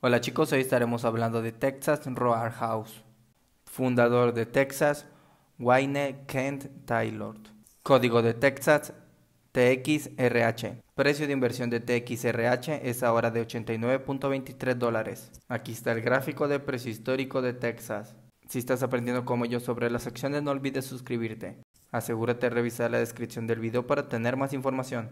Hola chicos, hoy estaremos hablando de Texas Roar House, fundador de Texas, Wayne Kent Taylor. Código de Texas, TXRH. Precio de inversión de TXRH es ahora de 89.23 dólares. Aquí está el gráfico de precio histórico de Texas. Si estás aprendiendo como yo sobre las acciones, no olvides suscribirte. Asegúrate de revisar la descripción del video para tener más información.